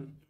mm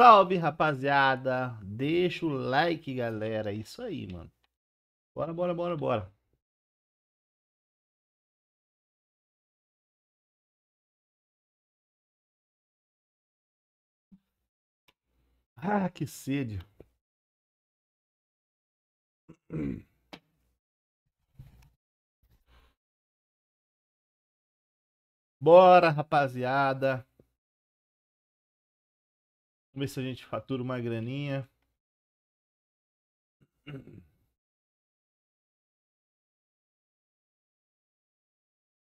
Salve, rapaziada! Deixa o like, galera. Isso aí, mano. Bora, bora, bora, bora. Ah, que sede. Bora, rapaziada. Vamos ver se a gente fatura uma graninha.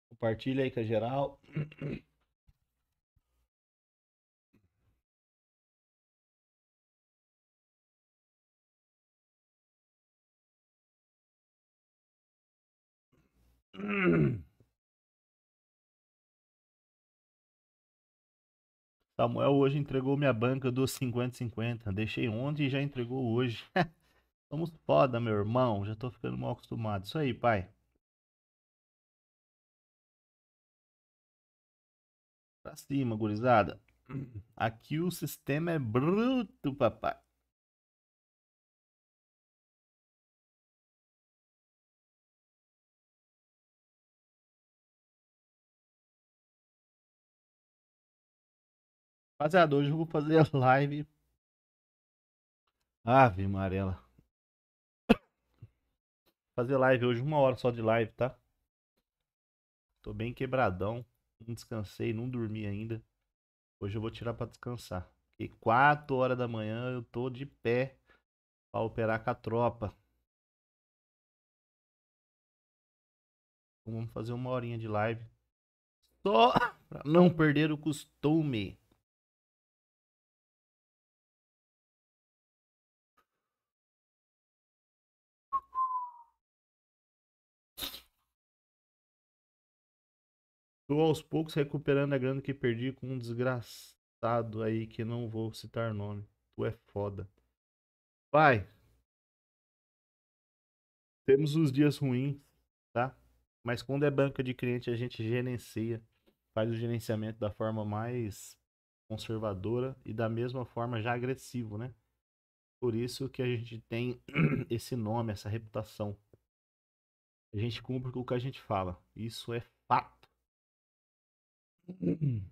Compartilha aí com a geral. Samuel hoje entregou minha banca dos 50-50. Deixei ontem e já entregou hoje. Somos foda, meu irmão. Já tô ficando mal acostumado. Isso aí, pai. Pra cima, gurizada. Aqui o sistema é bruto, papai. Rapaziada, hoje eu vou fazer a live. Ave Amarela. Fazer live hoje, uma hora só de live, tá? Tô bem quebradão. Não descansei, não dormi ainda. Hoje eu vou tirar para descansar. E 4 horas da manhã eu tô de pé para operar com a tropa. Então vamos fazer uma horinha de live. Só pra não perder o costume. tô aos poucos recuperando a grana que perdi com um desgraçado aí que não vou citar nome. Tu é foda. Pai, temos os dias ruins, tá? Mas quando é banca de cliente, a gente gerencia, faz o gerenciamento da forma mais conservadora e da mesma forma já agressivo, né? Por isso que a gente tem esse nome, essa reputação. A gente cumpre com o que a gente fala. Isso é fato.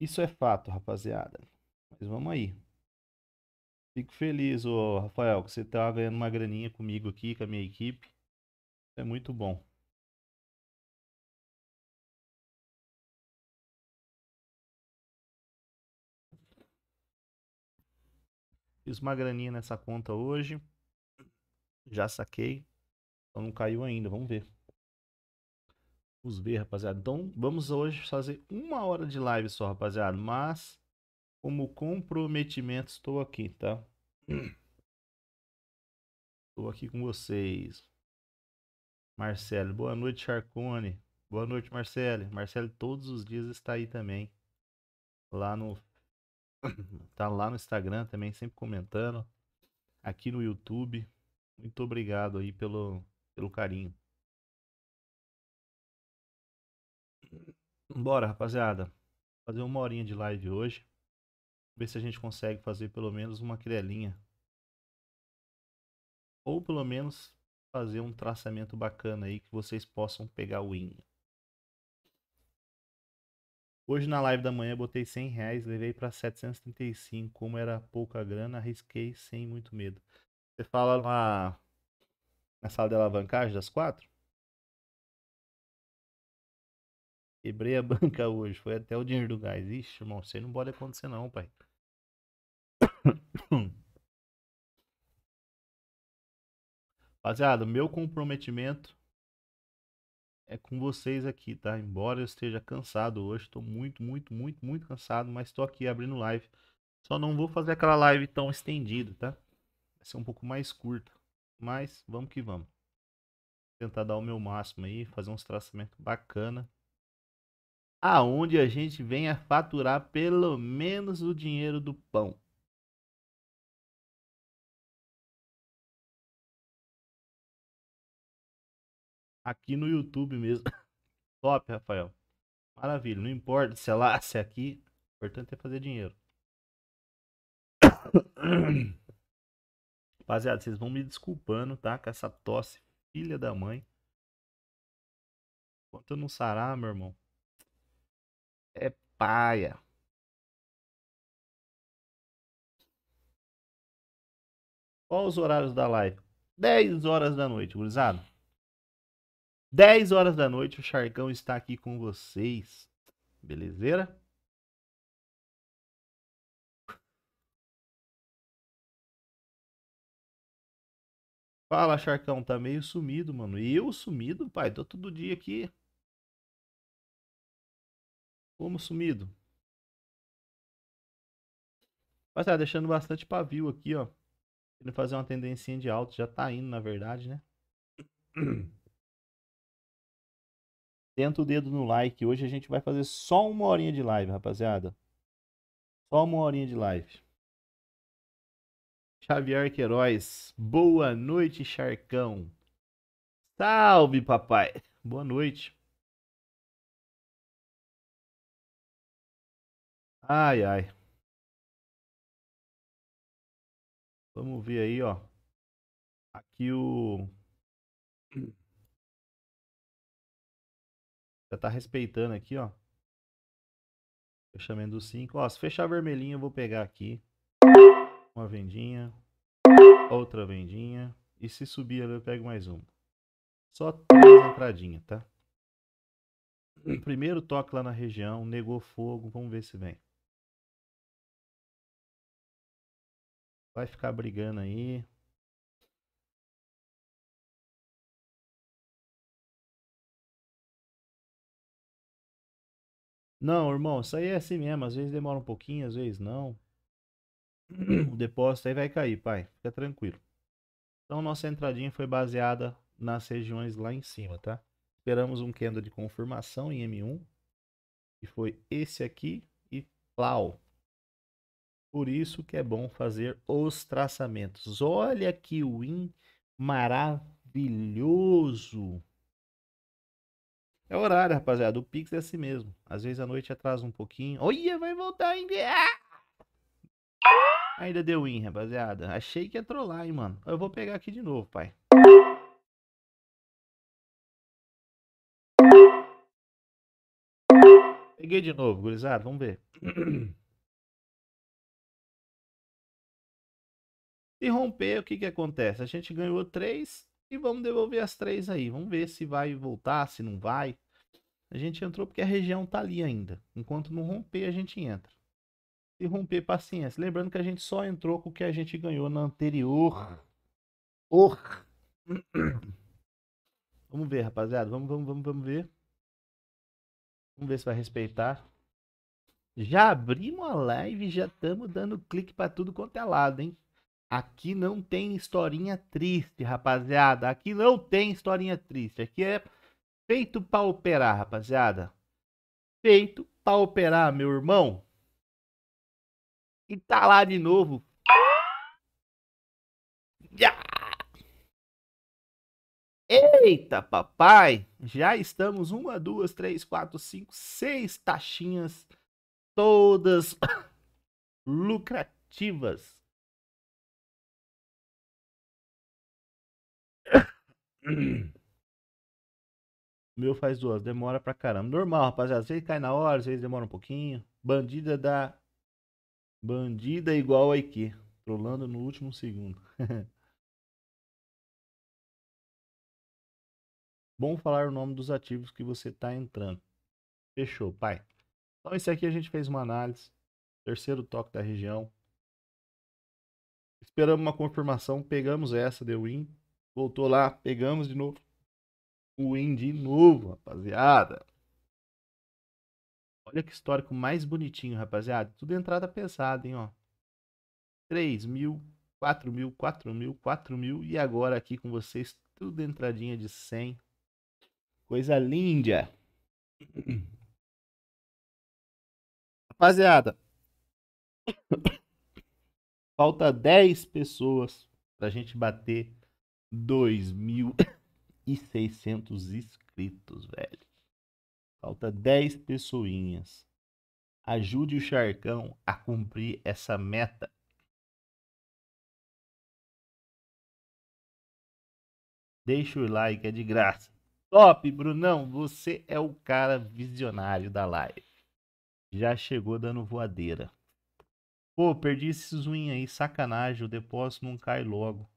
Isso é fato, rapaziada. Mas vamos aí. Fico feliz, ô Rafael, que você tá ganhando uma graninha comigo aqui, com a minha equipe. É muito bom. Fiz uma graninha nessa conta hoje. Já saquei. Então não caiu ainda, vamos ver vamos ver, rapaziada. Então, vamos hoje fazer uma hora de live só, rapaziada. Mas, como comprometimento, estou aqui, tá? Estou aqui com vocês. Marcelo, boa noite, Charcone. Boa noite, Marcelo. Marcelo, todos os dias está aí também. Lá no. tá lá no Instagram também, sempre comentando. Aqui no YouTube. Muito obrigado aí pelo, pelo carinho. Bora, rapaziada. Fazer uma horinha de live hoje. Ver se a gente consegue fazer pelo menos uma crelinha. Ou pelo menos fazer um traçamento bacana aí que vocês possam pegar o win. Hoje na live da manhã eu botei 100 reais, levei para 735. Como era pouca grana, arrisquei sem muito medo. Você fala lá na sala de alavancagem das quatro? Quebrei a banca hoje, foi até o dinheiro do gás. Ixi, irmão, isso aí não pode acontecer não, pai. Rapaziada, meu comprometimento é com vocês aqui, tá? Embora eu esteja cansado hoje, tô muito, muito, muito, muito cansado, mas tô aqui abrindo live. Só não vou fazer aquela live tão estendida, tá? Vai ser um pouco mais curta, mas vamos que vamos. tentar dar o meu máximo aí, fazer uns traçamentos bacana aonde a gente venha faturar pelo menos o dinheiro do pão. Aqui no YouTube mesmo. Top, Rafael. Maravilha. Não importa se é lá, se é aqui. O importante é fazer dinheiro. Rapaziada, vocês vão me desculpando, tá? Com essa tosse, filha da mãe. Enquanto eu não sarar, meu irmão é paia. Qual os horários da live? 10 horas da noite, gurizada. 10 horas da noite o Charcão está aqui com vocês. Belezeira? Fala, Charcão, tá meio sumido, mano. E eu sumido, pai, tô todo dia aqui. Como sumido? Mas tá deixando bastante pavio aqui, ó. Querendo fazer uma tendência de alto. Já tá indo, na verdade, né? Tenta o dedo no like. Hoje a gente vai fazer só uma horinha de live, rapaziada. Só uma horinha de live. Xavier Queiroz. Boa noite, Charcão. Salve, papai. Boa noite. Ai, ai. Vamos ver aí, ó. Aqui o. Já tá respeitando aqui, ó. Fechamento dos 5. Ó, se fechar vermelhinho, eu vou pegar aqui. Uma vendinha. Outra vendinha. E se subir ali, eu pego mais uma. Só três entradinhas, tá? Primeiro toque lá na região, negou fogo, vamos ver se vem. Vai ficar brigando aí. Não, irmão, isso aí é assim mesmo. Às vezes demora um pouquinho, às vezes não. O depósito aí vai cair, pai. Fica tranquilo. Então, nossa entradinha foi baseada nas regiões lá em cima, tá? Esperamos um candle de confirmação em M1, que foi esse aqui e plau. Por isso que é bom fazer os traçamentos. Olha que win maravilhoso. É horário, rapaziada. O Pix é assim mesmo. Às vezes a noite atrasa um pouquinho. Olha, vai voltar ainda. Ah! Ainda deu win, rapaziada. Achei que ia trollar, hein, mano. Eu vou pegar aqui de novo, pai. Peguei de novo, gurizada. Vamos ver. Se romper, o que, que acontece? A gente ganhou três e vamos devolver as três aí. Vamos ver se vai voltar, se não vai. A gente entrou porque a região tá ali ainda. Enquanto não romper, a gente entra. Se romper, paciência. Lembrando que a gente só entrou com o que a gente ganhou na anterior. Or. Vamos ver, rapaziada. Vamos, vamos, vamos, vamos ver. Vamos ver se vai respeitar. Já abrimos a live, já estamos dando clique para tudo quanto é lado, hein? Aqui não tem historinha triste, rapaziada. Aqui não tem historinha triste. Aqui é feito para operar, rapaziada. Feito para operar, meu irmão. E tá lá de novo. Eita, papai! Já estamos uma, duas, três, quatro, cinco, seis taxinhas todas lucrativas. O meu faz duas, demora pra caramba. Normal, rapaziada. Às vezes cai na hora, às vezes demora um pouquinho. Bandida da. Bandida igual a Ike. Trolando no último segundo. Bom falar o nome dos ativos que você tá entrando. Fechou, pai. Então, isso aqui a gente fez uma análise. Terceiro toque da região. Esperamos uma confirmação. Pegamos essa, deu win. Voltou lá, pegamos de novo. O win de novo, rapaziada. Olha que histórico mais bonitinho, rapaziada. Tudo entrada pesada, hein, ó. 3 mil, 4 mil, 4 mil, 4 mil. E agora aqui com vocês, tudo entradinha de 100. Coisa linda. Rapaziada. Falta 10 pessoas pra gente bater 2.600 inscritos, velho. Falta 10 pessoinhas. Ajude o Charcão a cumprir essa meta. Deixa o like, é de graça. Top, Brunão, você é o cara visionário da live. Já chegou dando voadeira. Pô, perdi esses win aí, sacanagem, o depósito não cai logo.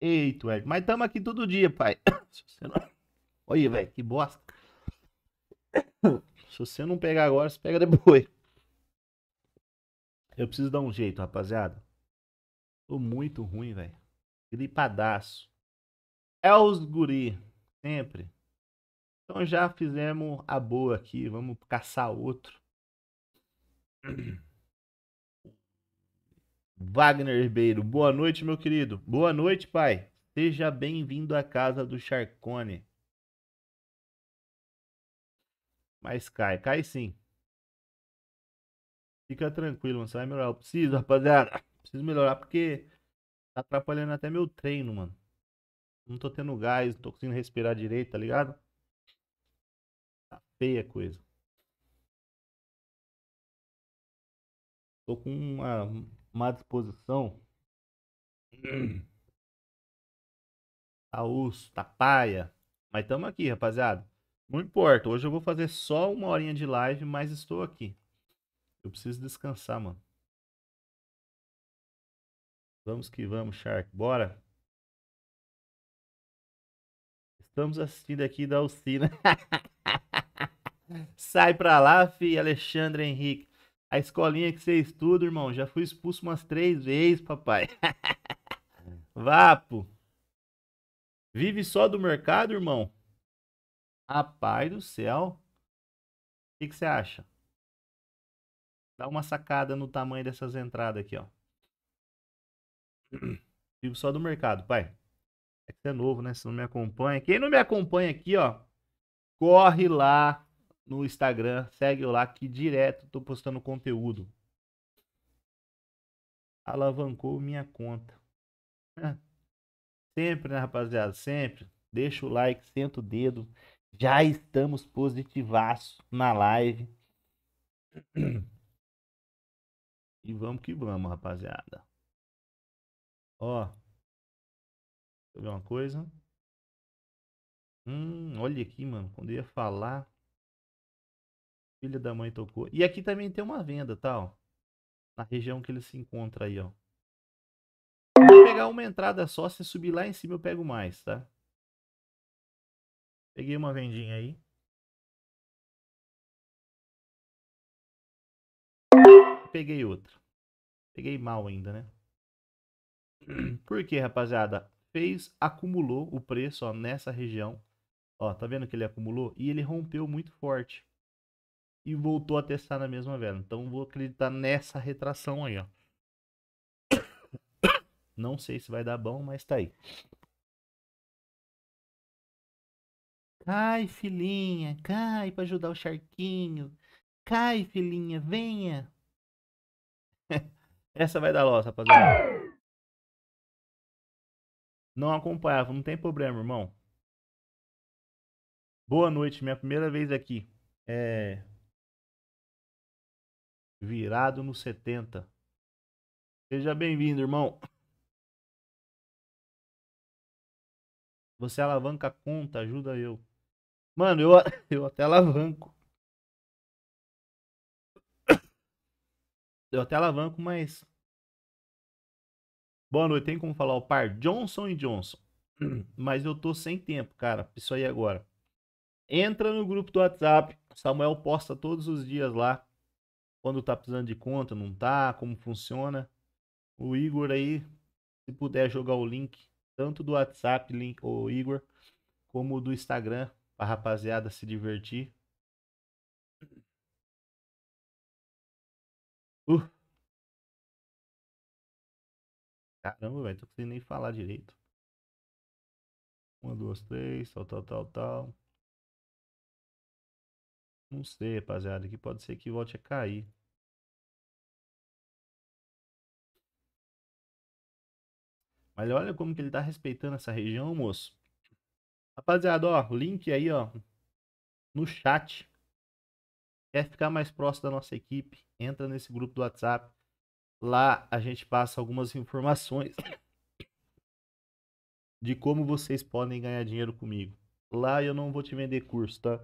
Eita, é, Mas tamo aqui todo dia, pai. Não... Olha, velho, que bosta. Se você não pegar agora, você pega depois. Eu preciso dar um jeito, rapaziada. Tô muito ruim, velho. Gripadaço. É os guri. Sempre. Então já fizemos a boa aqui. Vamos caçar outro. Wagner Ribeiro, boa noite, meu querido. Boa noite, pai. Seja bem-vindo à casa do Charcone. Mas cai, cai sim. Fica tranquilo, mano. Você vai melhorar. Eu preciso, rapaziada. Preciso melhorar porque tá atrapalhando até meu treino, mano. Não tô tendo gás, não tô conseguindo respirar direito, tá ligado? Tá feia a coisa. Tô com uma má disposição a tá, tá paia, Mas estamos aqui, rapaziada. Não importa, hoje eu vou fazer só uma horinha de live, mas estou aqui. Eu preciso descansar, mano. Vamos que vamos, Shark. Bora. Estamos assistindo aqui da Alcina. Sai pra lá, fi, Alexandre Henrique. A escolinha que você estuda, irmão, já fui expulso umas três vezes, papai. Vapo. Vive só do mercado, irmão? Rapaz do céu. O que, que você acha? Dá uma sacada no tamanho dessas entradas aqui, ó. Vivo só do mercado, pai. É que você é novo, né? Se não me acompanha. Quem não me acompanha aqui, ó, corre lá no Instagram. Segue lá que direto tô postando conteúdo. Alavancou minha conta. Sempre, né, rapaziada? Sempre. Deixa o like, senta o dedo. Já estamos positivaço na live. E vamos que vamos, rapaziada. Ó. Deixa eu ver uma coisa. Hum, olha aqui, mano. Quando eu ia falar. Filha da mãe tocou. E aqui também tem uma venda, tá? Ó, na região que ele se encontra aí, ó. Vou pegar uma entrada só, se subir lá em cima eu pego mais, tá? Peguei uma vendinha aí. Peguei outra. Peguei mal ainda, né? Por que, rapaziada? Fez, acumulou o preço ó, nessa região. Ó, tá vendo que ele acumulou? E ele rompeu muito forte e voltou a testar na mesma vela. Então vou acreditar nessa retração aí, ó. Não sei se vai dar bom, mas tá aí. Cai, filhinha, cai para ajudar o charquinho. Cai, filhinha, venha. Essa vai dar loss, rapaziada. Não acompanhava, não tem problema, irmão. Boa noite, minha primeira vez aqui. É, Virado no 70. Seja bem-vindo, irmão. Você alavanca a conta, ajuda eu. Mano, eu, eu até alavanco. Eu até alavanco, mas. Boa noite, tem como falar o par Johnson e Johnson. Mas eu tô sem tempo, cara. Isso aí agora. Entra no grupo do WhatsApp. Samuel posta todos os dias lá quando tá precisando de conta, não tá, como funciona. O Igor aí, se puder jogar o link, tanto do WhatsApp, link, o Igor, como do Instagram, pra rapaziada se divertir. Uh. Caramba, velho, tô sem nem falar direito. Uma, duas, três, tal, tal, tal, tal. Não sei, rapaziada. Aqui pode ser que volte a cair. Mas olha como que ele tá respeitando essa região, moço. Rapaziada, ó, link aí, ó, no chat. Quer ficar mais próximo da nossa equipe? Entra nesse grupo do WhatsApp. Lá a gente passa algumas informações de como vocês podem ganhar dinheiro comigo. Lá eu não vou te vender curso, tá?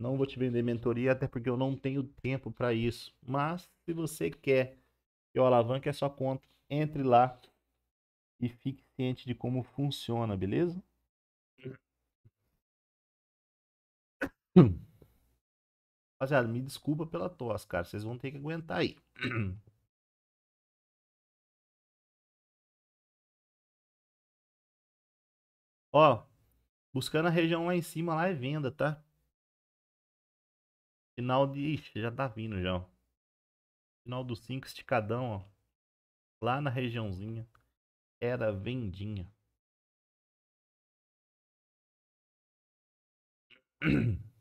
Não vou te vender mentoria, até porque eu não tenho tempo para isso. Mas se você quer que eu alavanque a sua conta, entre lá e fique ciente de como funciona, beleza? Rapaziada, me desculpa pela tosse, cara. Vocês vão ter que aguentar aí. Ó, buscando a região lá em cima, lá é venda, tá? Final de. Ixi, já tá vindo já, ó. Final do 5 esticadão, ó. Lá na regiãozinha. Era vendinha.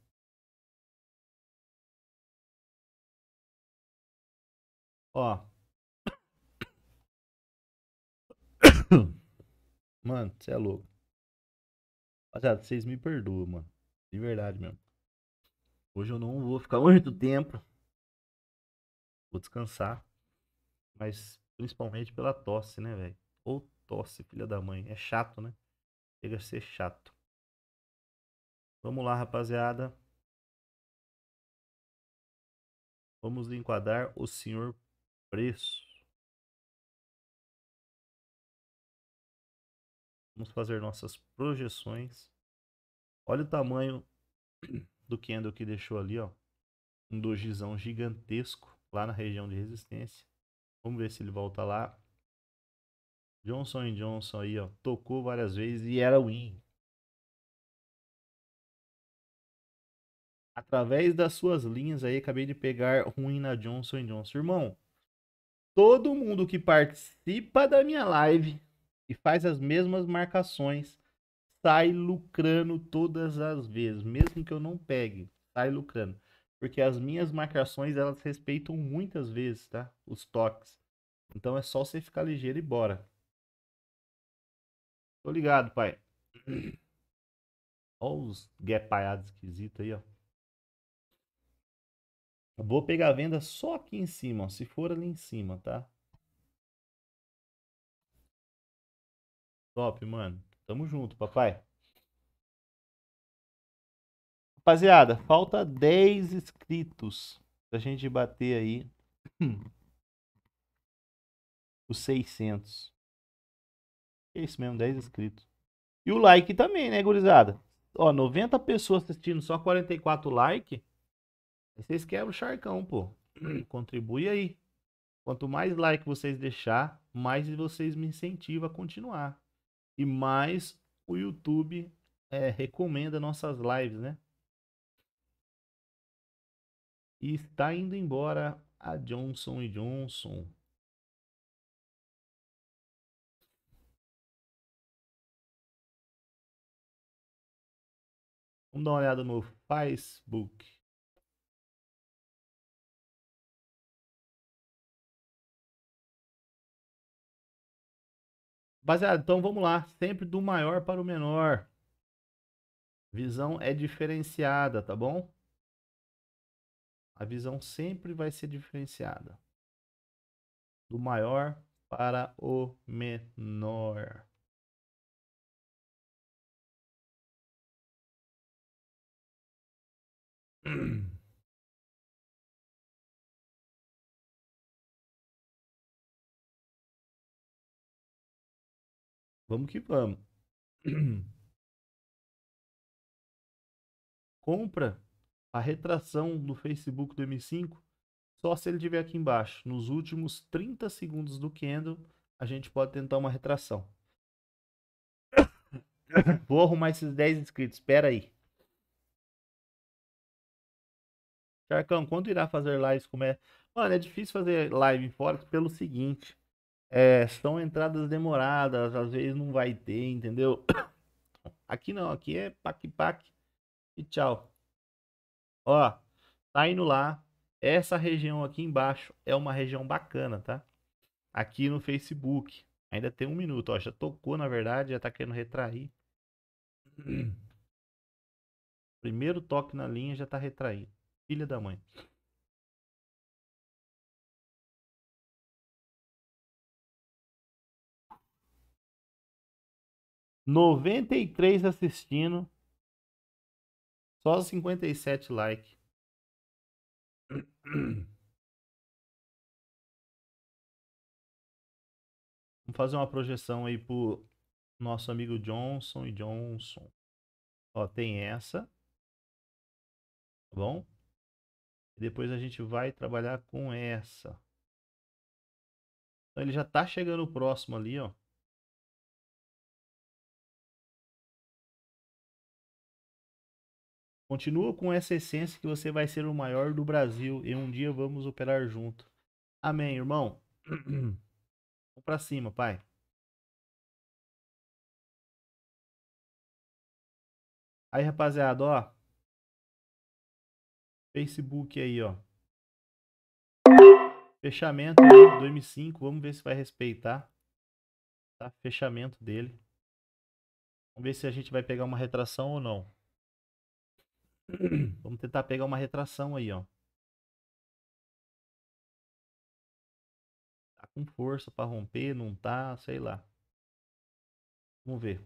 Ó. Mano, você é louco. Rapaziada, vocês me perdoam, mano. De verdade mesmo. Hoje eu não vou ficar longe do templo. Vou descansar. Mas principalmente pela tosse, né, velho? Ou tosse, filha da mãe. É chato, né? Chega a ser chato. Vamos lá, rapaziada. Vamos enquadrar o senhor preço. Vamos fazer nossas projeções. Olha o tamanho do Kendall que deixou ali, ó. Um dojizão gigantesco lá na região de resistência. Vamos ver se ele volta lá. Johnson Johnson aí, ó. Tocou várias vezes e era win. Através das suas linhas aí, acabei de pegar ruim na Johnson Johnson. Irmão, todo mundo que participa da minha live e faz as mesmas marcações sai lucrando todas as vezes, mesmo que eu não pegue, sai lucrando. Porque as minhas marcações, elas respeitam muitas vezes, tá? Os toques. Então é só você ficar ligeiro e bora. Tô ligado, pai. Olha os gapaiados esquisitos aí, ó. Eu vou pegar a venda só aqui em cima, ó, se for ali em cima, tá? Top, mano. Tamo junto, papai. Rapaziada, falta 10 inscritos pra gente bater aí os 600. É isso mesmo, 10 inscritos. E o like também, né, gurizada? Ó, 90 pessoas assistindo, só 44 like. Aí vocês quebram o charcão, pô. Contribui aí. Quanto mais like vocês deixar, mais vocês me incentivam a continuar. E mais o YouTube é, recomenda nossas lives, né? E está indo embora a Johnson Johnson. Vamos dar uma olhada no Facebook. Baseado, então vamos lá. Sempre do maior para o menor. Visão é diferenciada, tá bom? A visão sempre vai ser diferenciada. Do maior para o menor. Vamos que vamos. Compra a retração do Facebook do M5 só se ele tiver aqui embaixo. Nos últimos 30 segundos do candle, a gente pode tentar uma retração. Vou arrumar esses 10 inscritos. Espera aí. Charcão, quando irá fazer lives como é? Mano, é difícil fazer live em Forex pelo seguinte. É, são entradas demoradas, às vezes não vai ter, entendeu? Aqui não, aqui é pac-pac e tchau. Ó, tá indo lá. Essa região aqui embaixo é uma região bacana, tá? Aqui no Facebook. Ainda tem um minuto, ó. Já tocou, na verdade, já tá querendo retrair. Primeiro toque na linha já tá retraído. Filha da mãe. 93 assistindo. Só 57 like. Vamos fazer uma projeção aí pro nosso amigo Johnson e Johnson. Ó, tem essa. Tá bom? Depois a gente vai trabalhar com essa. Então ele já tá chegando próximo ali, ó. Continua com essa essência que você vai ser o maior do Brasil e um dia vamos operar junto. Amém, irmão. Vamos para cima, pai. Aí, rapaziada, ó. Facebook aí, ó. Fechamento do M5. Vamos ver se vai respeitar. Tá? Fechamento dele. Vamos ver se a gente vai pegar uma retração ou não. Vamos tentar pegar uma retração aí, ó. Tá com força para romper, não tá, sei lá. Vamos ver.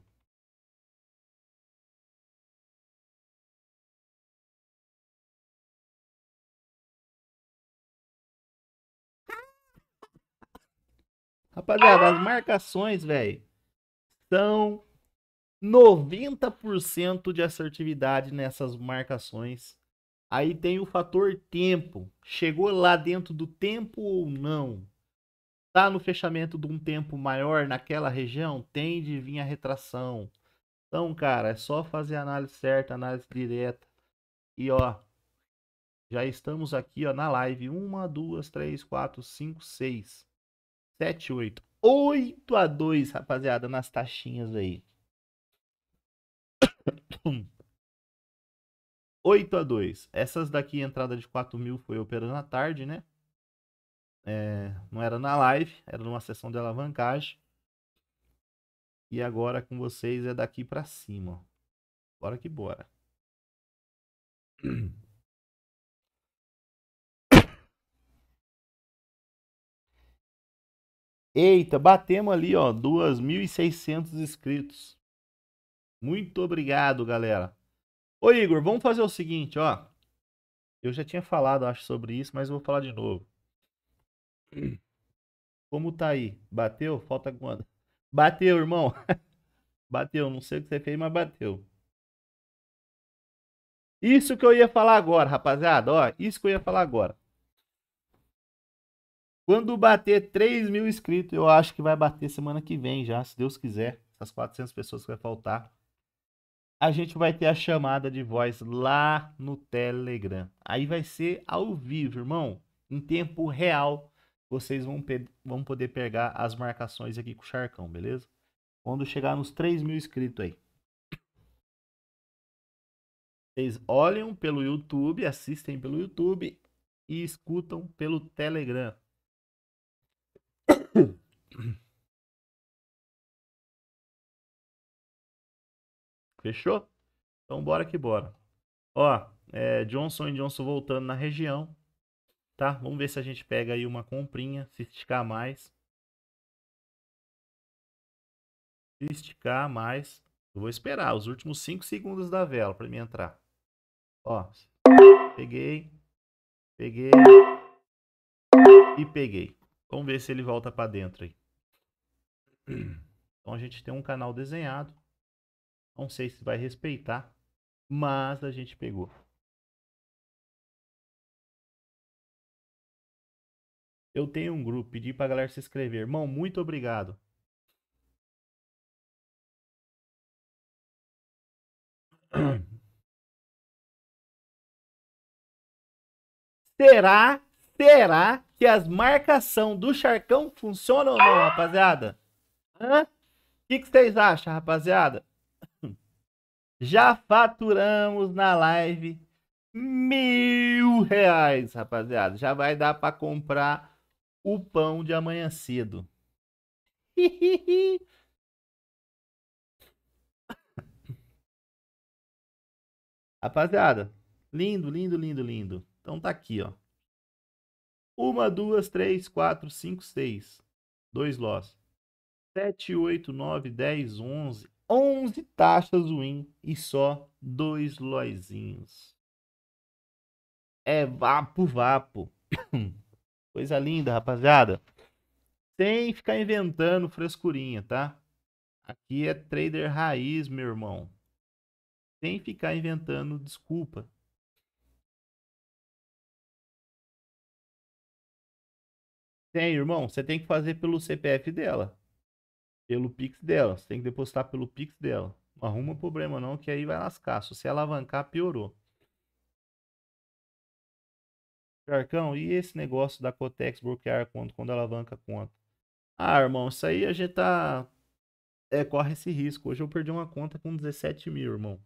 Rapaziada, as marcações, velho, são 90% de assertividade nessas marcações. Aí tem o fator tempo. Chegou lá dentro do tempo ou não? Tá no fechamento de um tempo maior naquela região? Tem de vir a retração. Então, cara, é só fazer a análise certa, análise direta. E ó, já estamos aqui ó, na live. Uma, duas, três, quatro, cinco, seis, sete, oito. 8 a 2, rapaziada, nas taxinhas aí. 8 a 2. Essas daqui, entrada de 4 mil foi operando à tarde, né? É, não era na live, era numa sessão de alavancagem. E agora com vocês é daqui para cima. Bora que bora. Eita, batemos ali, ó, 2.600 inscritos. Muito obrigado, galera. Ô Igor, vamos fazer o seguinte, ó. Eu já tinha falado, acho, sobre isso, mas eu vou falar de novo. Como tá aí? Bateu? Falta quando? Bateu, irmão. Bateu, não sei o que você fez, mas bateu. Isso que eu ia falar agora, rapaziada. Ó, isso que eu ia falar agora. Quando bater 3 mil inscritos, eu acho que vai bater semana que vem já, se Deus quiser. Essas 400 pessoas que vai faltar a gente vai ter a chamada de voz lá no Telegram. Aí vai ser ao vivo, irmão, em tempo real. Vocês vão, vão poder pegar as marcações aqui com o Charcão, beleza? Quando chegar nos 3 mil inscritos aí. Vocês olham pelo YouTube, assistem pelo YouTube e escutam pelo Telegram. Fechou? Então bora que bora. Ó, é, Johnson Johnson voltando na região, tá? Vamos ver se a gente pega aí uma comprinha, se esticar mais. Se esticar mais. Eu vou esperar os últimos 5 segundos da vela para me entrar. Ó, peguei, peguei e peguei. Vamos ver se ele volta para dentro aí. Então a gente tem um canal desenhado. Não sei se vai respeitar, mas a gente pegou. Eu tenho um grupo, pedi pra galera se inscrever. Irmão, muito obrigado. Será, será que as marcação do Charcão funcionam ou não, rapaziada? O que, que vocês acham, rapaziada? já faturamos na live mil reais, rapaziada. Já vai dar para comprar o pão de amanhã cedo. rapaziada, lindo, lindo, lindo, lindo. Então tá aqui, ó. Uma, duas, três, quatro, cinco, seis. Dois lotes. Sete, oito, nove, dez, onze. 11 taxas win e só dois loizinhos. É vapo, vapo. Coisa linda, rapaziada. Sem ficar inventando frescurinha, tá? Aqui é trader raiz, meu irmão. Sem ficar inventando desculpa. Tem, irmão. Você tem que fazer pelo CPF dela pelo Pix dela. Você tem que depositar pelo Pix dela. Não arruma problema não, que aí vai lascar. Se você alavancar, piorou. Carcão, e esse negócio da Cotex bloquear quando, quando alavanca a conta? Ah, irmão, isso aí a gente tá... É, corre esse risco. Hoje eu perdi uma conta com 17 mil, irmão.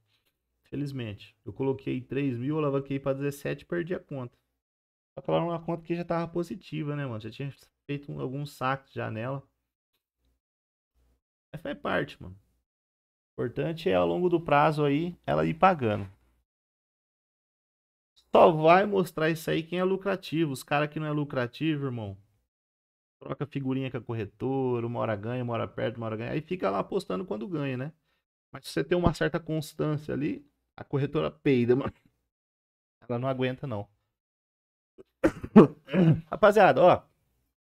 Felizmente. Eu coloquei 3 mil, alavanquei pra 17 perdi a conta. Só que uma conta que já tava positiva, né, mano? Já tinha feito alguns saques já nela. É faz parte, mano. O importante é ao longo do prazo aí ela ir pagando. Só vai mostrar isso aí quem é lucrativo. Os caras que não é lucrativo, irmão. Troca figurinha com a corretora, uma hora ganha, uma hora perde, uma hora ganha. Aí fica lá apostando quando ganha, né? Mas se você tem uma certa constância ali, a corretora peida, mano. Ela não aguenta, não. Rapaziada, ó.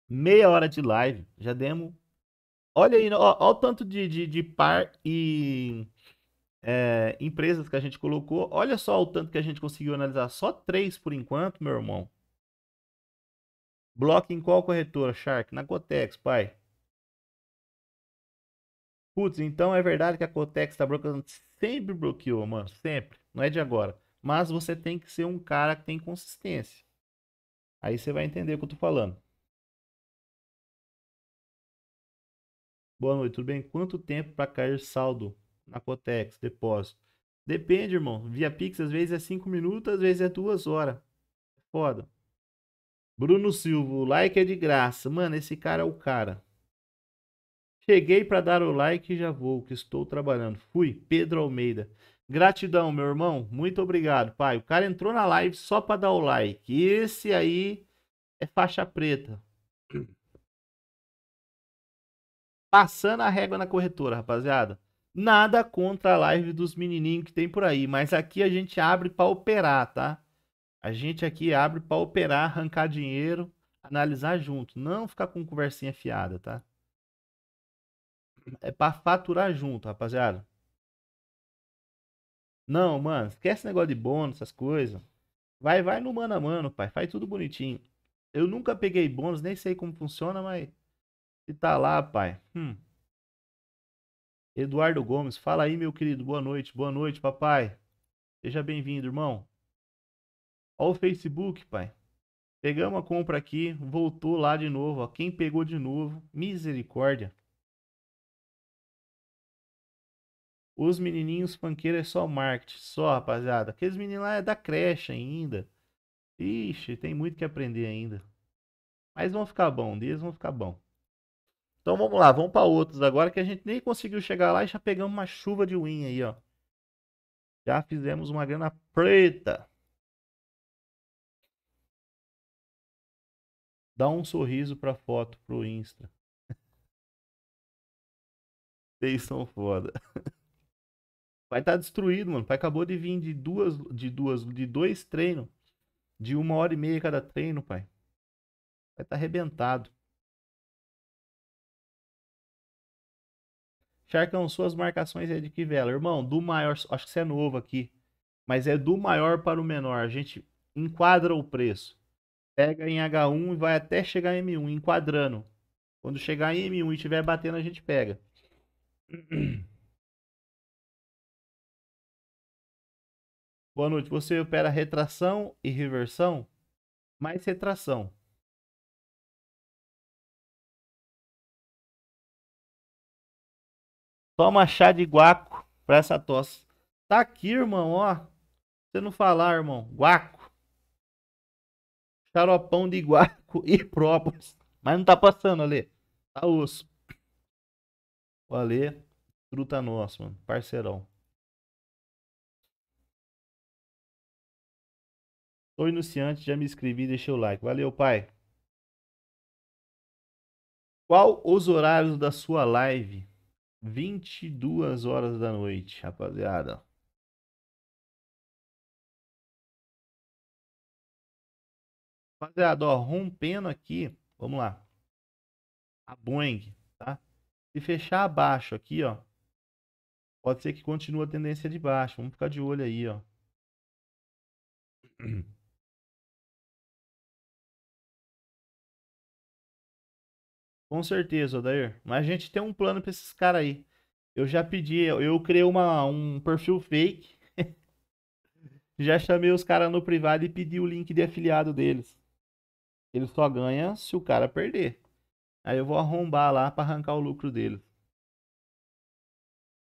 Meia hora de live. Já demos Olha aí, ó, ó o tanto de, de, de par e é, empresas que a gente colocou. Olha só o tanto que a gente conseguiu analisar. Só três por enquanto, meu irmão. Bloco em qual corretora, Shark? Na Cotex, pai. Putz, então é verdade que a Cotex tá bloqueando. Sempre bloqueou, mano. Sempre. Não é de agora. Mas você tem que ser um cara que tem consistência. Aí você vai entender o que eu tô falando. Boa noite, tudo bem? Quanto tempo para cair saldo na Cotex, depósito? Depende, irmão. Via Pix, às vezes é 5 minutos, às vezes é 2 horas. É foda. Bruno Silva, o like é de graça. Mano, esse cara é o cara. Cheguei para dar o like e já vou, que estou trabalhando. Fui, Pedro Almeida. Gratidão, meu irmão. Muito obrigado, pai. O cara entrou na live só para dar o like. Esse aí é faixa preta. Passando a régua na corretora, rapaziada. Nada contra a live dos menininhos que tem por aí, mas aqui a gente abre para operar, tá? A gente aqui abre para operar, arrancar dinheiro, analisar junto, não ficar com conversinha fiada, tá? É para faturar junto, rapaziada. Não, mano, esquece negócio de bônus, essas coisas. Vai, vai no mano a mano, pai, faz tudo bonitinho. Eu nunca peguei bônus, nem sei como funciona, mas e tá lá, pai. Hum. Eduardo Gomes, fala aí, meu querido. Boa noite, boa noite, papai. Seja bem-vindo, irmão. Ó o Facebook, pai. Pegamos a compra aqui, voltou lá de novo. Ó. Quem pegou de novo? Misericórdia. Os menininhos panqueiros é só marketing, só, rapaziada. Aqueles meninos lá é da creche ainda. Ixi, tem muito que aprender ainda. Mas vão ficar bom, um eles vão ficar bom. Então vamos lá, vamos para outros agora que a gente nem conseguiu chegar lá e já pegamos uma chuva de win aí, ó. Já fizemos uma grana preta. Dá um sorriso pra foto pro Insta. Vocês são foda. Vai estar tá destruído, mano. Pai acabou de vir de duas, de duas, de dois treinos, de uma hora e meia cada treino, pai. Vai estar tá arrebentado. Charcão, suas marcações é de que vela? Irmão, do maior, acho que você é novo aqui, mas é do maior para o menor. A gente enquadra o preço. Pega em H1 e vai até chegar em M1, enquadrando. Quando chegar em M1 e estiver batendo, a gente pega. Boa noite. Você opera retração e reversão? Mais retração. Toma chá de guaco pra essa tosse. Tá aqui, irmão, ó. Você não falar, irmão. Guaco. Xaropão de guaco e própolis. Mas não tá passando, Ale. Tá osso. O Ale, truta nossa, mano. Parceirão. Tô iniciante, já me inscrevi, deixei o like. Valeu, pai. Qual os horários da sua live? 22 horas da noite, rapaziada. Rapaziada, ó, rompendo aqui, vamos lá. A Boeing, tá? Se fechar abaixo aqui, ó, pode ser que continue a tendência de baixo. Vamos ficar de olho aí, ó. Com certeza, Odair. Mas a gente tem um plano pra esses caras aí. Eu já pedi, eu criei uma, um perfil fake. já chamei os caras no privado e pedi o link de afiliado deles. Ele só ganha se o cara perder. Aí eu vou arrombar lá para arrancar o lucro dele.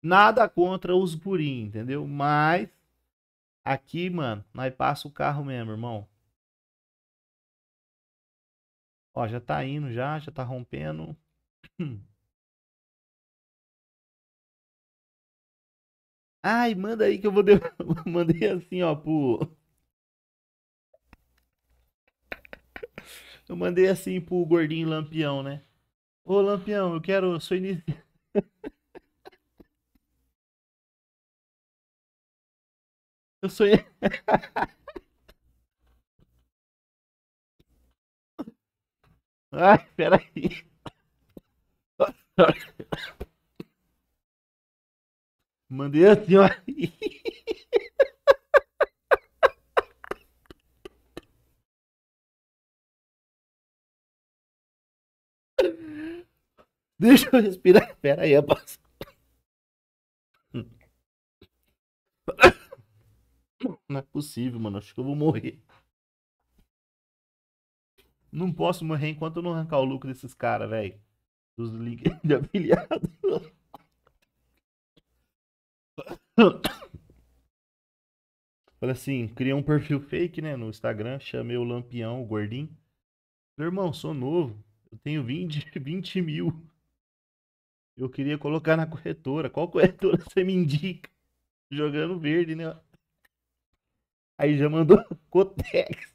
Nada contra os burim, entendeu? Mas aqui, mano, nós passa o carro mesmo, irmão. Ó, já tá indo já, já tá rompendo. Ai, manda aí que eu vou de... mandei assim, ó, pro Eu mandei assim pro gordinho Lampião, né? Ô, Lampião, eu quero, eu sou eu sou Ai, peraí. Mandei assim, ó. Deixa eu respirar. Pera aí, rapaz. Não é possível, mano. Acho que eu vou morrer. Não posso morrer enquanto eu não arrancar o lucro desses caras, velho. Dos links de afiliado. Falei assim, criei um perfil fake, né, no Instagram, chamei o Lampião, o gordinho. Meu irmão, sou novo, eu tenho 20, 20 mil. Eu queria colocar na corretora. Qual corretora você me indica? Jogando verde, né? Aí já mandou Cotex.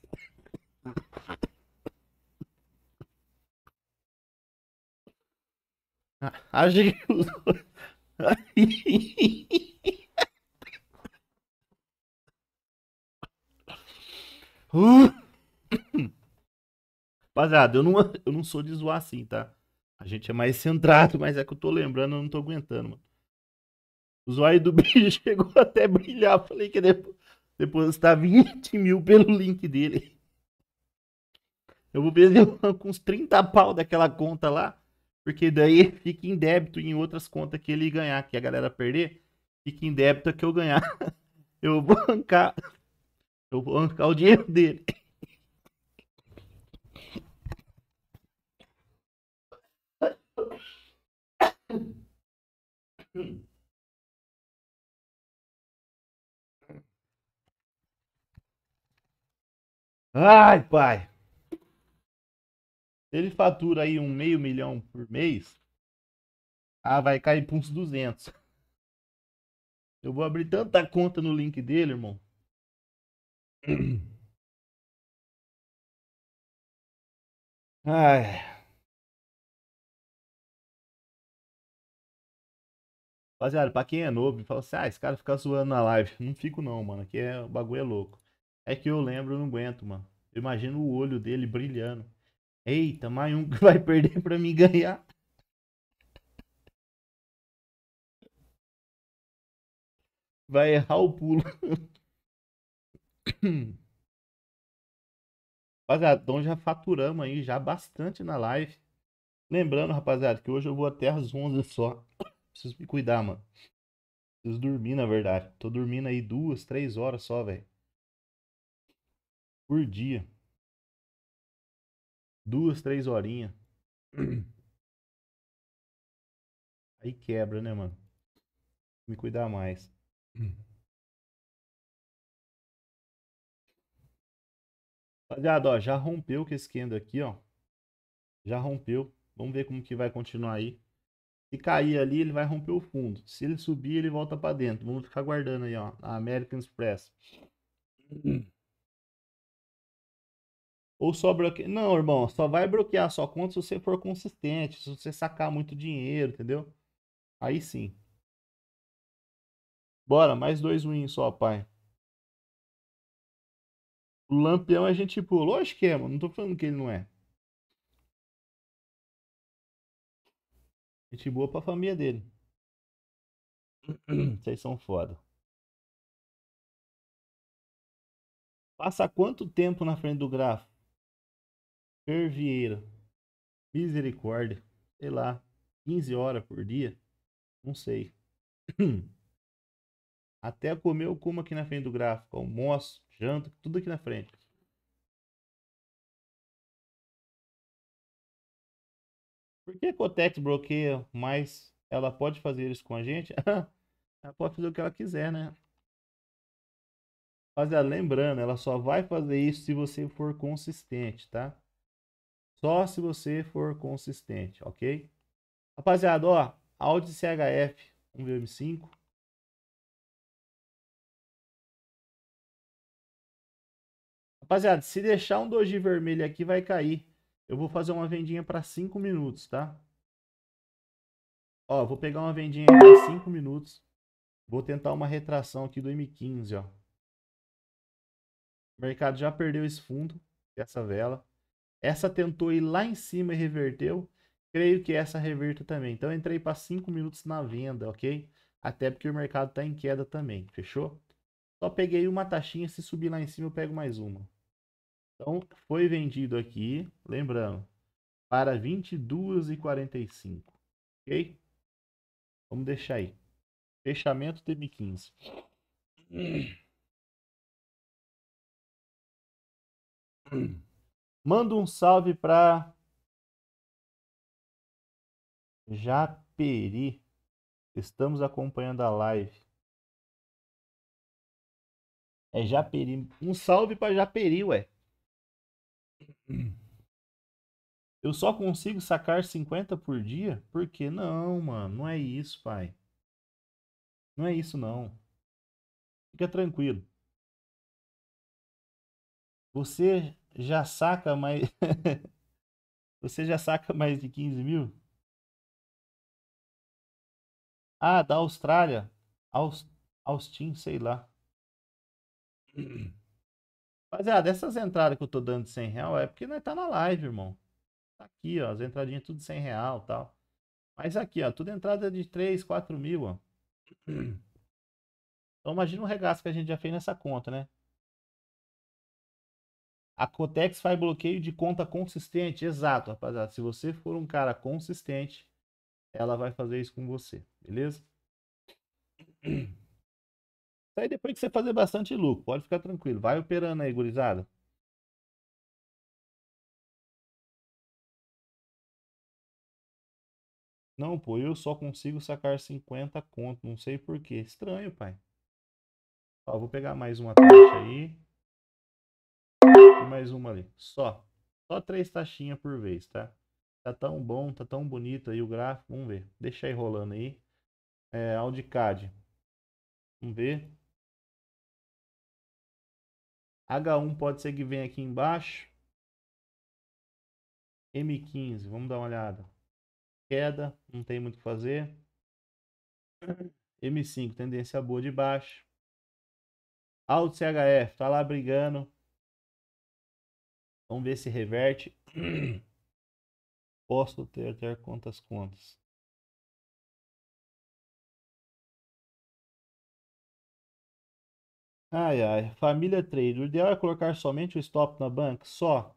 A gente. Rapaziada, eu não, eu não sou de zoar assim, tá? A gente é mais centrado, mas é que eu tô lembrando, eu não tô aguentando, mano. O zóio do bicho chegou até brilhar. Falei que depois depositar 20 mil pelo link dele. Eu vou ver com uns 30 pau daquela conta lá porque daí fica em débito em outras contas que ele ganhar, que a galera perder, fica em débito que eu ganhar. Eu vou bancar, eu vou bancar o dinheiro dele. Ai, pai ele fatura aí um meio milhão por mês, ah, vai cair para uns 200. Eu vou abrir tanta conta no link dele, irmão. Ai. Rapaziada, pra quem é novo, fala assim, ah, esse cara fica zoando na live. Não fico não, mano, aqui é, o bagulho é louco. É que eu lembro, eu não aguento, mano. Eu imagino o olho dele brilhando. Eita, mais um que vai perder pra mim ganhar. Vai errar o pulo. Rapaziada, então já faturamos aí já bastante na live. Lembrando, rapaziada, que hoje eu vou até às 11 só. Preciso me cuidar, mano. Preciso dormir, na verdade. Tô dormindo aí duas, três horas só, velho. Por dia duas, três horinhas. Aí quebra, né, mano? Me cuidar mais. Rapaziada, ó, já rompeu com esse candle aqui, ó. Já rompeu. Vamos ver como que vai continuar aí. Se cair ali, ele vai romper o fundo. Se ele subir, ele volta para dentro. Vamos ficar guardando aí, ó. A American Express. Ou só bloquear. Não, irmão, só vai bloquear a sua conta se você for consistente, se você sacar muito dinheiro, entendeu? Aí sim. Bora, mais dois wins só, pai. O Lampião a é gente pula. Lógico que é, mano. Não tô falando que ele não é. Gente boa pra família dele. Vocês são foda. Passa quanto tempo na frente do gráfico? Fervieira. Misericórdia. Sei lá. 15 horas por dia? Não sei. Até comer eu como aqui na frente do gráfico. Almoço, janta, tudo aqui na frente. Por que a Cotex bloqueia, mas ela pode fazer isso com a gente? ela pode fazer o que ela quiser, né? Rapaziada, lembrando, ela só vai fazer isso se você for consistente, tá? Só se você for consistente, ok? Rapaziada, ó, Audi CHF 1VM5. Rapaziada, se deixar um doji vermelho aqui, vai cair. Eu vou fazer uma vendinha para 5 minutos, tá? Ó, vou pegar uma vendinha para 5 minutos. Vou tentar uma retração aqui do M15, ó. O mercado já perdeu esse fundo, essa vela. Essa tentou ir lá em cima e reverteu. Creio que essa reverta também. Então entrei para 5 minutos na venda, ok? Até porque o mercado está em queda também, fechou? Só peguei uma taxinha, se subir lá em cima eu pego mais uma. Então foi vendido aqui, lembrando, para 22,45, ok? Vamos deixar aí. Fechamento TB15. Hum. Manda um salve para Japeri. Estamos acompanhando a live. É Japeri. Um salve para Japeri, ué. Eu só consigo sacar 50 por dia? Por que não, mano? Não é isso, pai. Não é isso, não. Fica tranquilo. Você já saca mais. Você já saca mais de 15 mil? Ah, da Austrália. aus, Austin, sei lá. Rapaziada, essas entradas que eu tô dando de 100 real é porque nós tá na live, irmão. Tá aqui, ó. As entradinhas tudo 100 real tal. Mas aqui, ó. Tudo entrada de 3, 4 mil, ó. Então imagina o regaço que a gente já fez nessa conta, né? A Cotex faz bloqueio de conta consistente. Exato, rapaziada. Se você for um cara consistente, ela vai fazer isso com você, beleza? Isso aí depois que você fazer bastante lucro, pode ficar tranquilo. Vai operando aí, gurizada. Não, pô, eu só consigo sacar 50 conto, não sei porquê. Estranho, pai. Ó, vou pegar mais uma taxa aí mais uma ali. Só. Só três taxinhas por vez, tá? Tá tão bom, tá tão bonito aí o gráfico. Vamos ver. Deixa aí rolando aí. É, AudiCAD. Vamos ver. H1 pode ser que venha aqui embaixo. M15, vamos dar uma olhada. Queda, não tem muito o que fazer. M5, tendência boa de baixo. alt CHF, tá lá brigando. Vamos ver se reverte. Posso ter até quantas contas. Ai, ai. Família Trade. O ideal é colocar somente o stop na banca? Só.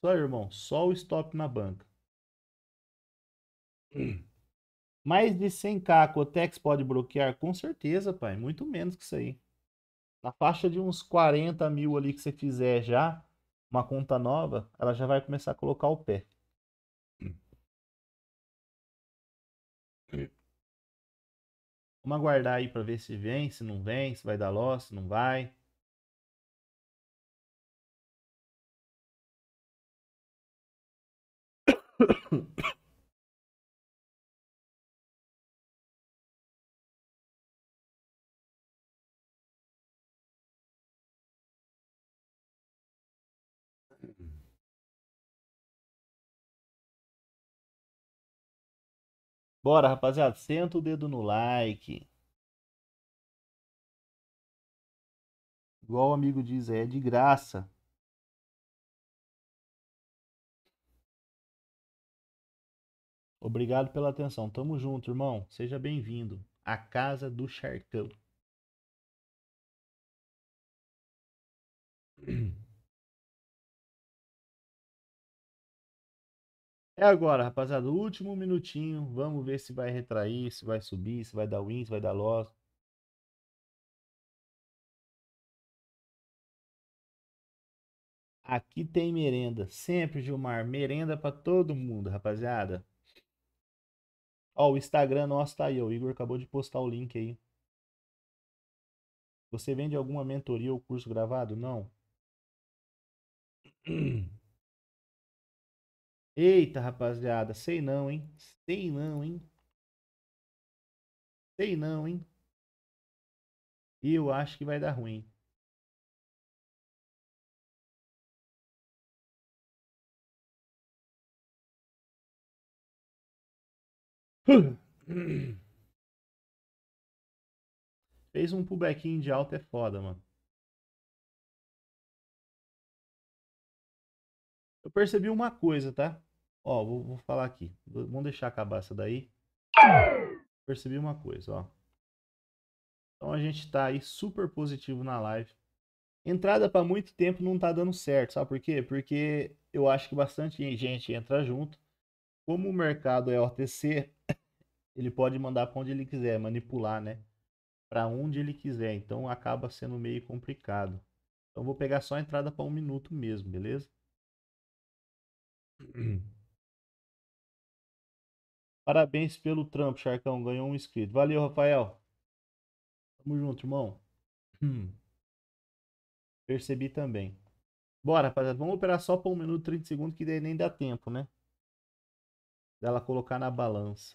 Só, irmão. Só o stop na banca. Mais de 100k a Cotex pode bloquear? Com certeza, pai. Muito menos que isso aí. Na faixa de uns 40 mil ali que você fizer já, uma conta nova, ela já vai começar a colocar o pé. Hum. Vamos aguardar aí para ver se vem, se não vem, se vai dar loss, se não vai. Bora, rapaziada, senta o dedo no like. Igual o amigo diz, é de graça. Obrigado pela atenção. Tamo junto, irmão. Seja bem-vindo à casa do Charcão. É agora, rapaziada. Último minutinho. Vamos ver se vai retrair, se vai subir, se vai dar win, se vai dar loss. Aqui tem merenda. Sempre, Gilmar. Merenda para todo mundo, rapaziada. Ó, o Instagram nosso tá aí. O Igor acabou de postar o link aí. Você vende alguma mentoria ou curso gravado? Não. Eita, rapaziada, sei não, hein? Sei não, hein? Sei não, hein? Eu acho que vai dar ruim. Fez um pullback de alta é foda, mano. Eu percebi uma coisa, tá? Ó, vou, vou falar aqui. Vamos deixar acabar essa daí. Percebi uma coisa, ó. Então a gente tá aí super positivo na live. Entrada para muito tempo não tá dando certo, sabe por quê? Porque eu acho que bastante gente entra junto. Como o mercado é OTC, ele pode mandar para onde ele quiser, manipular, né? Para onde ele quiser. Então acaba sendo meio complicado. Então vou pegar só a entrada para um minuto mesmo, beleza? Parabéns pelo trampo, Charcão. Ganhou um inscrito. Valeu, Rafael. Tamo junto, irmão. Hum. Percebi também. Bora, rapaziada. Vamos operar só por 1 minuto e 30 segundos, que daí nem dá tempo, né? Dela colocar na balança.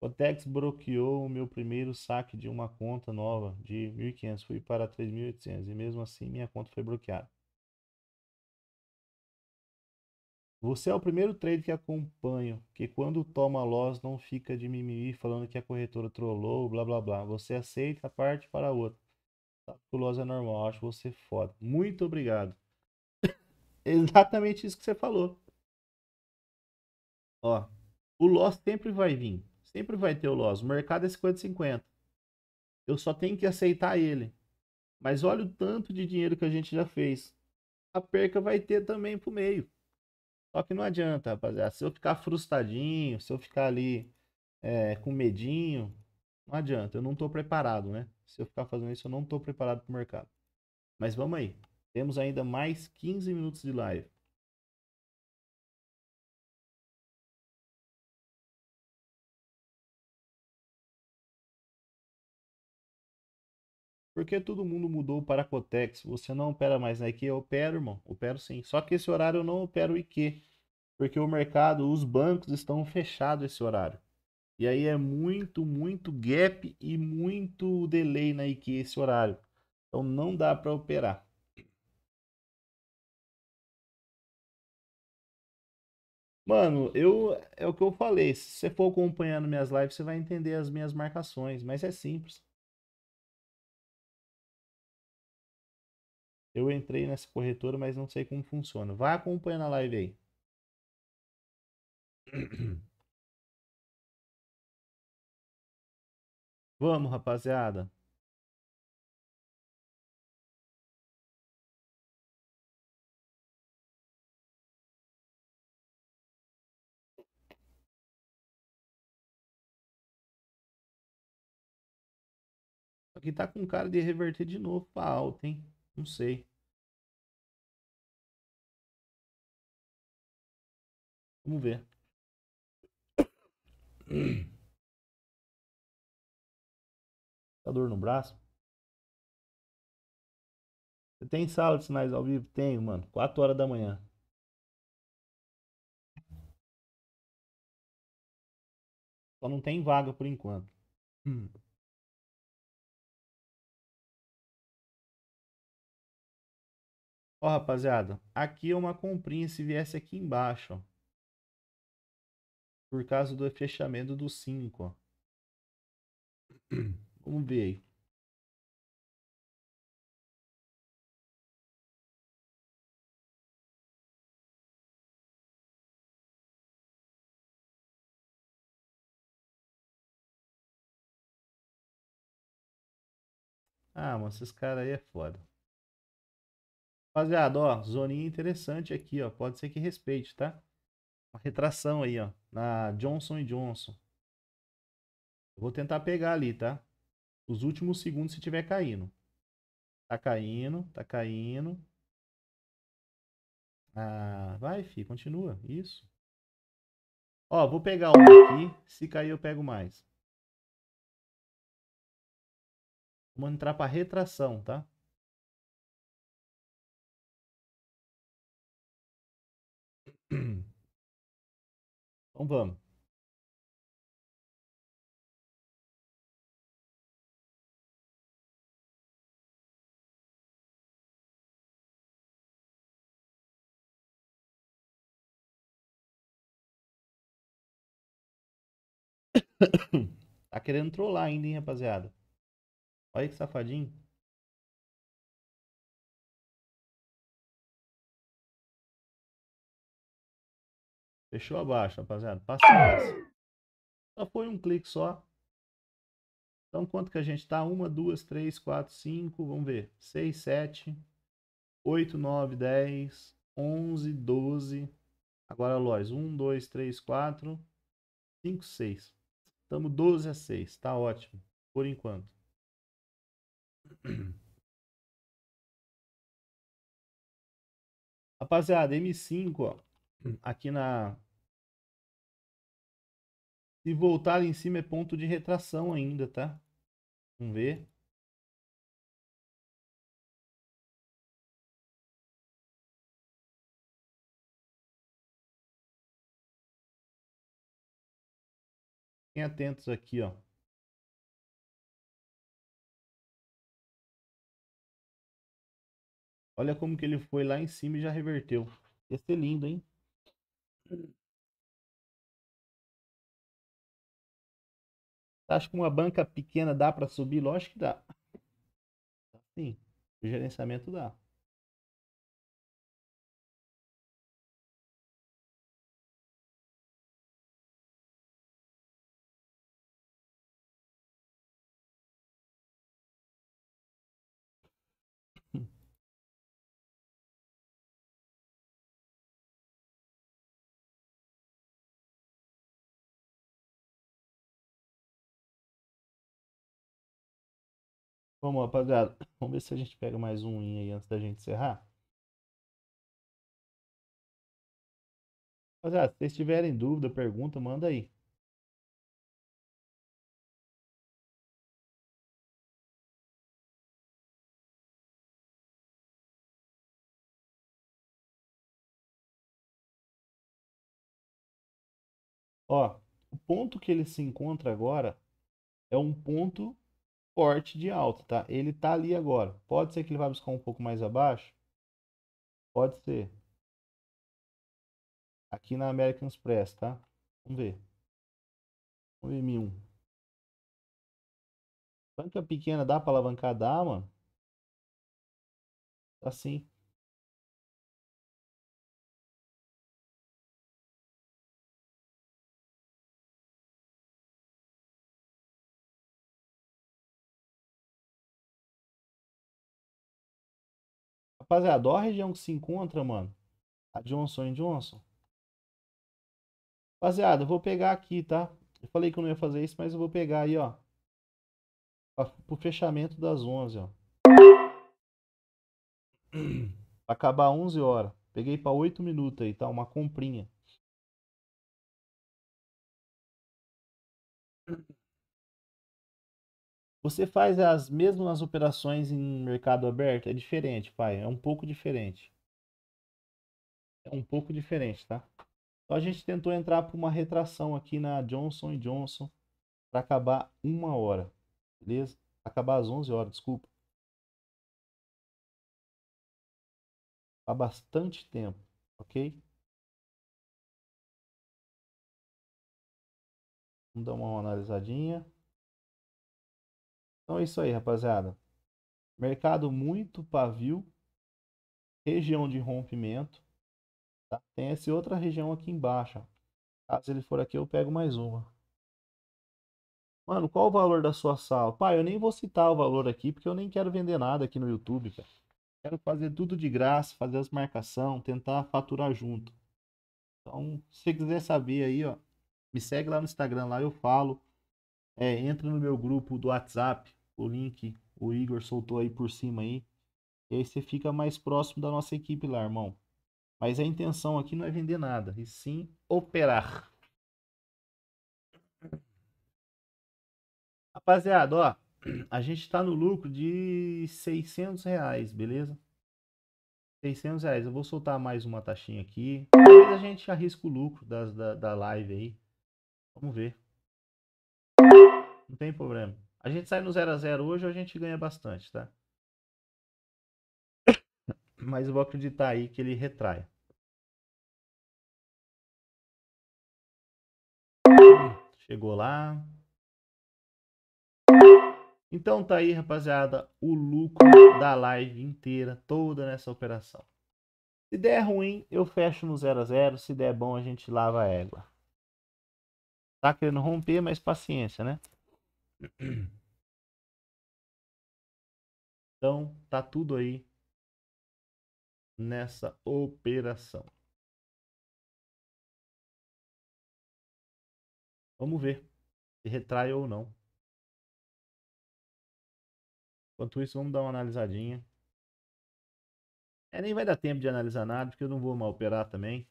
Cotex bloqueou o meu primeiro saque de uma conta nova de 1.500. Fui para 3.800 e mesmo assim minha conta foi bloqueada. Você é o primeiro trade que acompanho, que quando toma loss não fica de mimimi falando que a corretora trollou, blá blá blá. Você aceita a parte para a outra. Sabe que o loss é normal, acho você foda. Muito obrigado. Exatamente isso que você falou. Ó, o loss sempre vai vir. Sempre vai ter o loss. O mercado é 50-50. Eu só tenho que aceitar ele. Mas olha o tanto de dinheiro que a gente já fez. A perca vai ter também pro meio. Só que não adianta, rapaziada. Se eu ficar frustradinho, se eu ficar ali é, com medinho, não adianta. Eu não tô preparado, né? Se eu ficar fazendo isso, eu não tô preparado pro mercado. Mas vamos aí. Temos ainda mais 15 minutos de live. Porque todo mundo mudou para Cotex. Você não opera mais na IQ? Eu opero, irmão. Opero sim. Só que esse horário eu não opero IQ. Porque o mercado, os bancos estão fechados esse horário. E aí é muito, muito gap e muito delay na IQ esse horário. Então não dá para operar. Mano, eu é o que eu falei. Se você for acompanhando minhas lives, você vai entender as minhas marcações, mas é simples. Eu entrei nessa corretora, mas não sei como funciona. Vá acompanhando a live aí. Vamos, rapaziada. Aqui tá com cara de reverter de novo pra alta, hein? Não sei. Vamos ver. Tá dor no braço? Você tem sala de sinais ao vivo? Tenho, mano. 4 horas da manhã. Só não tem vaga por enquanto. Hum. Ó, rapaziada, aqui é uma comprinha se viesse aqui embaixo, ó. Por causa do fechamento do 5, Vamos ver aí. Ah, mas esses caras aí é foda. Rapaziada, ó, zoninha interessante aqui, ó. Pode ser que respeite, tá? Uma retração aí, ó. Na Johnson Johnson. Eu vou tentar pegar ali, tá? Os últimos segundos se tiver caindo. Tá caindo, tá caindo. Ah, vai, fi, continua. Isso. Ó, vou pegar um aqui. Se cair, eu pego mais. Vamos entrar para retração, tá? Então vamos. tá querendo trollar ainda, hein, rapaziada? Olha que safadinho. Fechou abaixo, rapaziada. Paciência. Só foi um clique só. Então, quanto que a gente tá? Uma, duas, três, quatro, cinco. Vamos ver. Seis, sete, oito, nove, dez, onze, doze. Agora, Lois. Um, dois, três, quatro, cinco, seis. Estamos 12 a 6. Tá ótimo. Por enquanto. Rapaziada, M5, ó. Hum. aqui na. Se voltar ali em cima é ponto de retração ainda, tá? Vamos ver. Fiquem atentos aqui, ó. Olha como que ele foi lá em cima e já reverteu. Ia ser lindo, hein? Hum. Acho que uma banca pequena dá para subir? Lógico que dá. Sim, o gerenciamento dá. Vamos, rapaziada. Vamos ver se a gente pega mais um aí antes da gente encerrar. Rapaziada, se vocês tiverem dúvida, pergunta, manda aí. Ó, o ponto que ele se encontra agora é um ponto forte de alta, tá? Ele tá ali agora. Pode ser que ele vá buscar um pouco mais abaixo? Pode ser. Aqui na American Express, tá? Vamos ver. Vamos ver M1. Banca pequena dá para alavancar? Dá, mano. Assim. Rapaziada, olha a região que se encontra, mano. A Johnson Johnson. Rapaziada, eu vou pegar aqui, tá? Eu falei que eu não ia fazer isso, mas eu vou pegar aí, ó. Pro fechamento das 11, ó. Pra acabar 11 horas. Peguei pra 8 minutos aí, tá? Uma comprinha. Você faz as mesmas operações em mercado aberto? É diferente, pai. É um pouco diferente. É um pouco diferente, tá? Então a gente tentou entrar por uma retração aqui na Johnson Johnson para acabar uma hora, beleza? Acabar às 11 horas, desculpa. Há bastante tempo, ok? Vamos dar uma analisadinha. Então é isso aí, rapaziada. Mercado muito pavio, região de rompimento. Tá? Tem essa outra região aqui embaixo. Caso ele for aqui, eu pego mais uma. Mano, qual o valor da sua sala? Pai, eu nem vou citar o valor aqui, porque eu nem quero vender nada aqui no YouTube, cara. Quero fazer tudo de graça, fazer as marcação, tentar faturar junto. Então, se você quiser saber aí, ó, me segue lá no Instagram, lá eu falo. É, entra no meu grupo do WhatsApp, o link o Igor soltou aí por cima aí. E aí você fica mais próximo da nossa equipe lá, irmão. Mas a intenção aqui não é vender nada, e sim operar. Rapaziada, ó, a gente está no lucro de 600 reais, beleza? 600 reais. Eu vou soltar mais uma taxinha aqui. Depois a gente arrisca o lucro das, da, da live aí. Vamos ver. Não tem problema. A gente sai no 0 a 0 hoje, a gente ganha bastante, tá? Mas eu vou acreditar aí que ele retraia. Chegou lá. Então tá aí, rapaziada, o lucro da live inteira, toda nessa operação. Se der ruim, eu fecho no 0 a 0 Se der bom, a gente lava a égua. Tá querendo romper, mas paciência, né? Então, tá tudo aí nessa operação. Vamos ver se retrai ou não. Enquanto isso, vamos dar uma analisadinha. É, nem vai dar tempo de analisar nada, porque eu não vou mal operar também.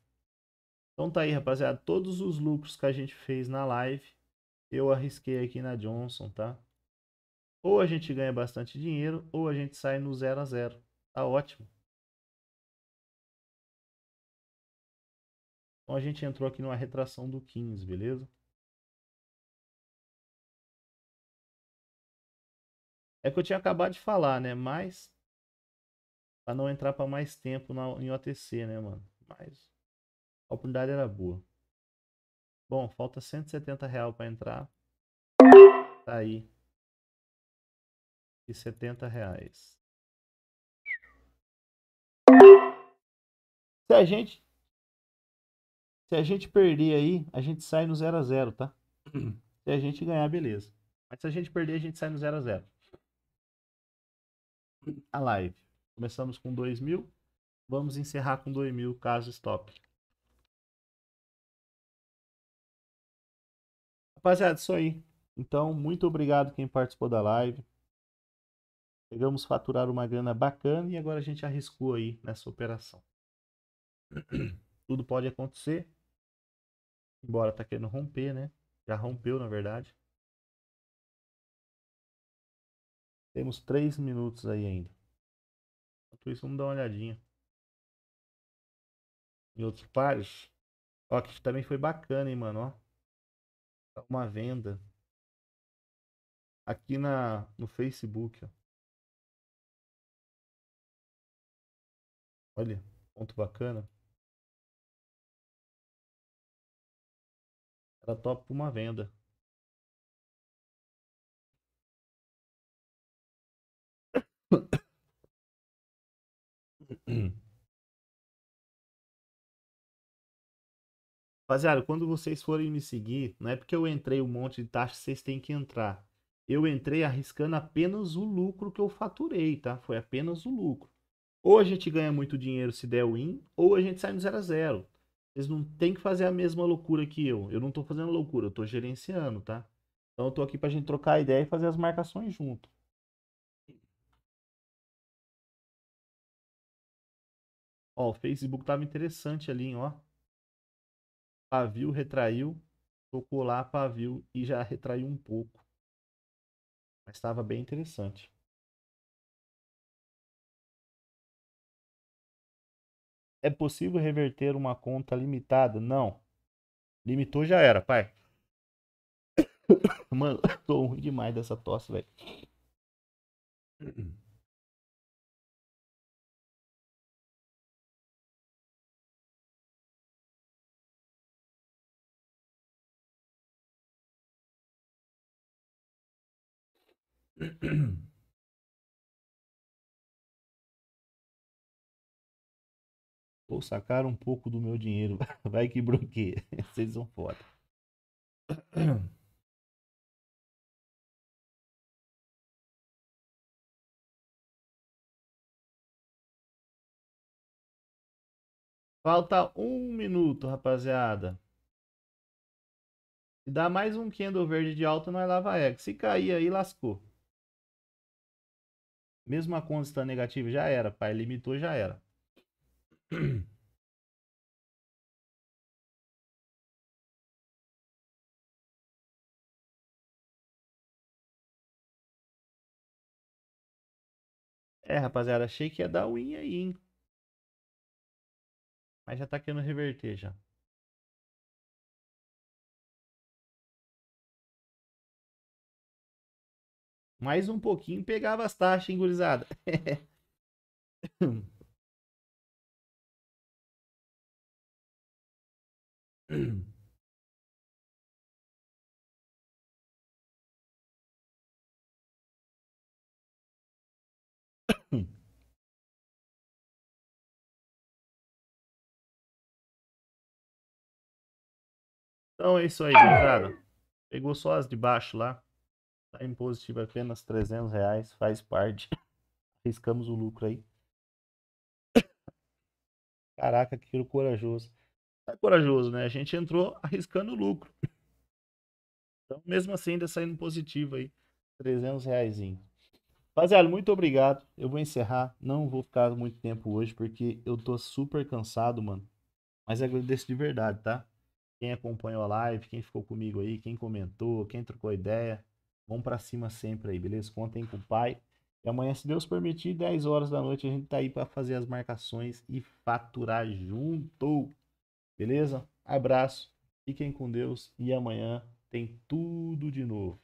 Então tá aí, rapaziada. Todos os lucros que a gente fez na live, eu arrisquei aqui na Johnson, tá? Ou a gente ganha bastante dinheiro, ou a gente sai no zero a zero. Tá ótimo. Então a gente entrou aqui numa retração do 15, beleza? É que eu tinha acabado de falar, né? Mas para não entrar para mais tempo na, em OTC, né, mano? Mas a oportunidade era boa. Bom, falta 170 real para entrar. Tá aí e setenta reais. Se a gente se a gente perder aí, a gente sai no 0 a 0, tá? Se a gente ganhar, beleza. Mas se a gente perder, a gente sai no 0 a 0. A live. Começamos com 2 mil. Vamos encerrar com 2 mil, caso stop. Rapaziada, é isso aí. Então, muito obrigado quem participou da live. Chegamos a faturar uma grana bacana e agora a gente arriscou aí nessa operação. Tudo pode acontecer. Embora tá querendo romper, né? Já rompeu, na verdade. Temos 3 minutos aí ainda. Enquanto isso, vamos dar uma olhadinha. Em outros pares. Ó, que também foi bacana, hein, mano, ó. Tá uma venda. Aqui na, no Facebook, ó. Olha, ponto bacana. Ela topa uma venda. Rapaziada, quando vocês forem me seguir, não é porque eu entrei um monte de taxa, vocês têm que entrar. Eu entrei arriscando apenas o lucro que eu faturei, tá? Foi apenas o lucro. Ou a gente ganha muito dinheiro se der win, ou a gente sai no zero a zero. Vocês não tem que fazer a mesma loucura que eu. Eu não tô fazendo loucura, eu tô gerenciando, tá? Então eu tô aqui pra gente trocar ideia e fazer as marcações junto. Ó, o Facebook tava interessante ali, ó. Pavio retraiu, tocou lá, pavio e já retraiu um pouco. Mas estava bem interessante. É possível reverter uma conta limitada? Não. Limitou já era, pai. Mano, tô ruim demais dessa tosse, velho. Vou sacar um pouco do meu dinheiro. Vai que bloqueia. Vocês são foda. Falta um minuto, rapaziada. Se dá mais um candle verde de alta, nós lava eco. Se cair aí, lascou. Mesmo a conta está negativa, já era, pai. Limitou, já era. É, rapaziada, achei que ia dar win aí, hein? Mas já tá querendo reverter já. Mais um pouquinho pegava as taxas, hein, gurizada? Então é isso aí, cara. Pegou só as de baixo lá. Tá em positivo apenas 300 reais, faz parte. Riscamos o lucro aí. Caraca, que corajoso é corajoso, né? A gente entrou arriscando o lucro. Então, mesmo assim, ainda saindo positivo aí. 300 reais. Rapaziada, muito obrigado. Eu vou encerrar. Não vou ficar muito tempo hoje, porque eu tô super cansado, mano. Mas agradeço de verdade, tá? Quem acompanhou a live, quem ficou comigo aí, quem comentou, quem trocou ideia. Vamos para cima sempre aí, beleza? Contem com o pai. E amanhã, se Deus permitir, 10 horas da noite, a gente tá aí para fazer as marcações e faturar junto. Beleza? Abraço, fiquem com Deus e amanhã tem tudo de novo.